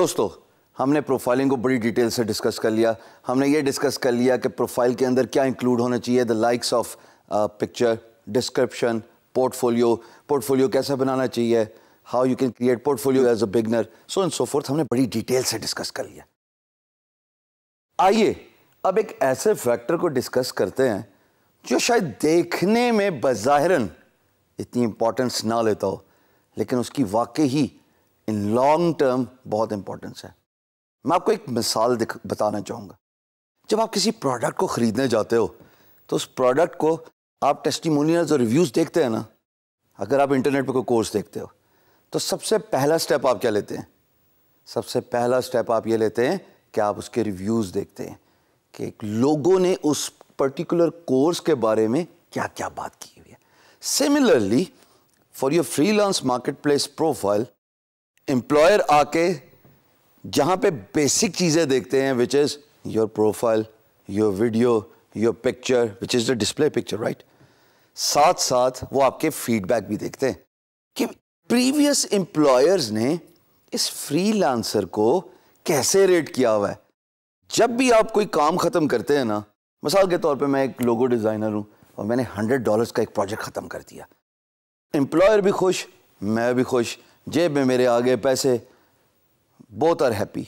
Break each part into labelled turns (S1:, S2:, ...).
S1: दोस्तों हमने प्रोफाइलिंग को बड़ी डिटेल से डिस्कस कर लिया हमने ये डिस्कस कर लिया कि प्रोफाइल के अंदर क्या इंक्लूड होना चाहिए the likes of picture description portfolio portfolio कैसा बनाना चाहिए how you can create portfolio as a beginner so and so forth हमने बड़ी डिटेल से डिस्कस कर लिया आइए अब एक ऐसे फैक्टर को डिस्कस करते हैं जो शायद देखने में बज़ाहरन इतनी इंपॉर्टेंस ना लेता हो लेकिन उसकी वाकई ही इन लॉन्ग टर्म बहुत इंपॉर्टेंस है मैं आपको एक मिसाल दिख बताना चाहूँगा जब आप किसी प्रोडक्ट को ख़रीदने जाते हो तो उस प्रोडक्ट को आप टेस्टिमोनियल्स और रिव्यूज़ देखते हैं ना अगर आप इंटरनेट पर कोई कोर्स देखते हो तो सबसे पहला स्टेप आप क्या लेते हैं सबसे पहला स्टेप आप ये लेते हैं कि आप उसके रिव्यूज़ देखते हैं कि लोगों ने उस पर्टिकुलर कोर्स के बारे में क्या क्या बात की हुई है similarly for your freelance market place profile employer आके जहाँ पे बेसिक चीज़ें देखते हैं which is your profile your video your picture which is the display picture right साथ साथ वो आपके फीडबैक भी देखते हैं कि प्रीवियस एम्प्लॉयर्स ने इस फ्रीलांसर को कैसे रेट किया हुआ है जब भी आप कोई काम ख़त्म करते हैं ना मिसाल के तौर पे मैं एक लोगो डिज़ाइनर हूँ और मैंने हंड्रेड डॉलर्स का एक प्रोजेक्ट ख़त्म कर दिया एम्प्लॉयर भी खुश मैं भी खुश जेब में मेरे आगे पैसे बहुत आर हैप्पी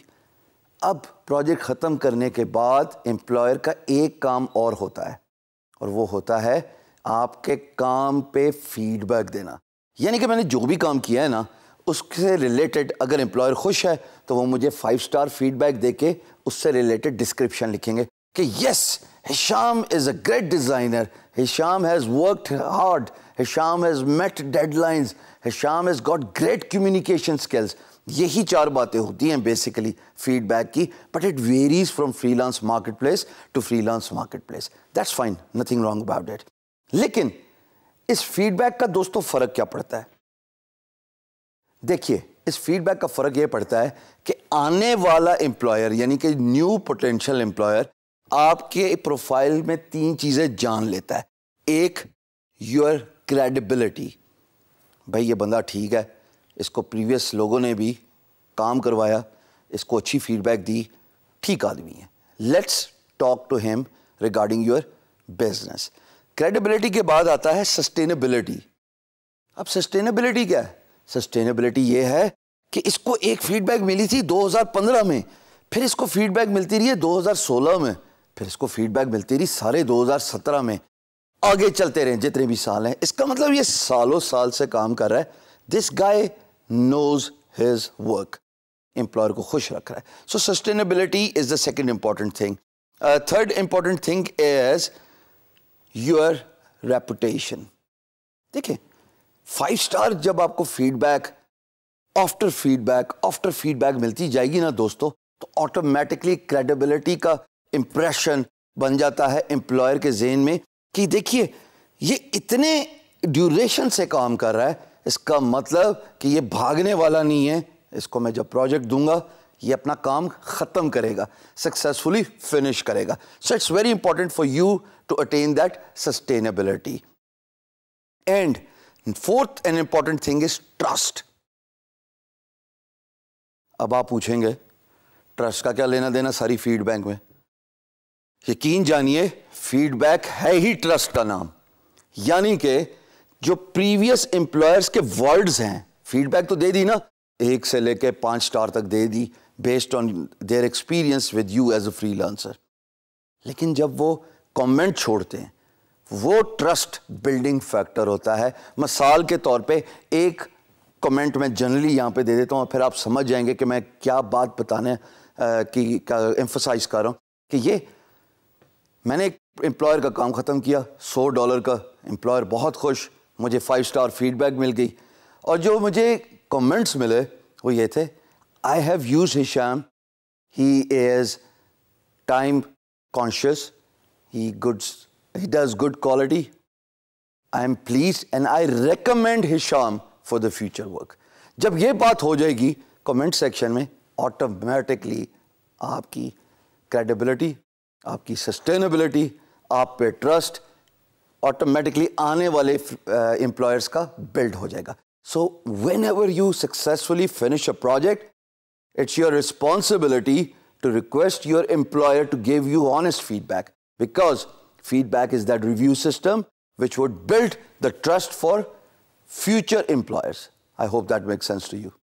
S1: अब प्रोजेक्ट ख़त्म करने के बाद एम्प्लॉयर का एक काम और होता है और वो होता है आपके काम पे फीडबैक देना यानी कि मैंने जो भी काम किया है ना उससे रिलेटेड अगर एम्प्लॉयर खुश है तो वो मुझे फाइव स्टार फीडबैक दे के उससे रिलेटेड डिस्क्रिप्शन लिखेंगे कि yes Hisham is a great designer. Hisham has worked hard. Hisham has met deadlines. Hisham has got great communication skills. यही चार बातें होती हैं बेसिकली फीडबैक की but it varies from freelance market place to freelance market place that's fine nothing wrong about it लेकिन इस feedback का दोस्तों फ़र्क क्या पड़ता है देखिए इस फीडबैक का फ़र्क यह पड़ता है कि आने वाला एम्प्लॉयर यानी कि न्यू पोटेंशियल एम्प्लॉयर आपके प्रोफाइल में तीन चीज़ें जान लेता है एक योर क्रेडिबिलिटी भाई ये बंदा ठीक है इसको प्रीवियस लोगों ने भी काम करवाया इसको अच्छी फीडबैक दी ठीक आदमी है let's talk to him regarding your business credibility के बाद आता है सस्टेनेबिलिटी अब सस्टेनेबिलिटी क्या है सस्टेनेबिलिटी ये है कि इसको एक फीडबैक मिली थी 2015 में फिर इसको फीडबैक मिलती रही है 2016 में फिर इसको फीडबैक मिलती रही सारे 2017 में आगे चलते रहे जितने भी साल हैं इसका मतलब ये सालों साल से काम कर रहा है this guy knows his work employer को खुश रख रहा है so sustainability is the second important thing third important thing is your reputation देखिए फाइव स्टार जब आपको feedback after feedback after feedback मिलती जाएगी ना दोस्तों तो ऑटोमेटिकली क्रेडिबिलिटी का इम्प्रेशन बन जाता है एम्प्लॉयर के जेन में कि देखिए ये इतने ड्यूरेशन से काम कर रहा है इसका मतलब कि ये भागने वाला नहीं है इसको मैं जब प्रोजेक्ट दूंगा ये अपना काम ख़त्म करेगा सक्सेसफुली फिनिश करेगा so it's very important for you to attain that sustainability and fourth and important thing is trust अब आप पूछेंगे ट्रस्ट का क्या लेना देना सारी फीडबैक में यकीन जानिए फीडबैक है ही ट्रस्ट का नाम यानी कि जो प्रीवियस एम्प्लॉयर्स के वर्ड्स हैं फीडबैक तो दे दी ना एक से लेके पांच स्टार तक दे दी based on their experience with you as a free लेकिन जब वो कमेंट छोड़ते हैं वो ट्रस्ट बिल्डिंग फैक्टर होता है मिसाल के तौर पे एक कमेंट मैं जनरली यहाँ पे दे देता हूँ फिर आप समझ जाएंगे कि मैं क्या बात बताने की एम्फोसाइज कर रहा हूँ कि ये मैंने एक एम्प्लॉयर का काम ख़त्म किया सौ डॉलर का एम्प्लॉयर बहुत खुश मुझे फाइव स्टार फीडबैक मिल गई और जो मुझे कमेंट्स मिले वो ये थे I have use Hisham he is time conscious he goods he does good quality I am please and I recommend Hisham for the future work जब ये बात हो जाएगी कमेंट सेक्शन में ऑटोमेटिकली आपकी क्रेडिबिलिटी आपकी sustainability आप पे ट्रस्ट ऑटोमेटिकली आने वाले एम्प्लॉयर्स uh, का बिल्ड हो जाएगा so whenever you successfully finish a project it's your responsibility to request your employer to give you honest feedback because feedback is that review system which would build the trust for future employers I hope that make sense to you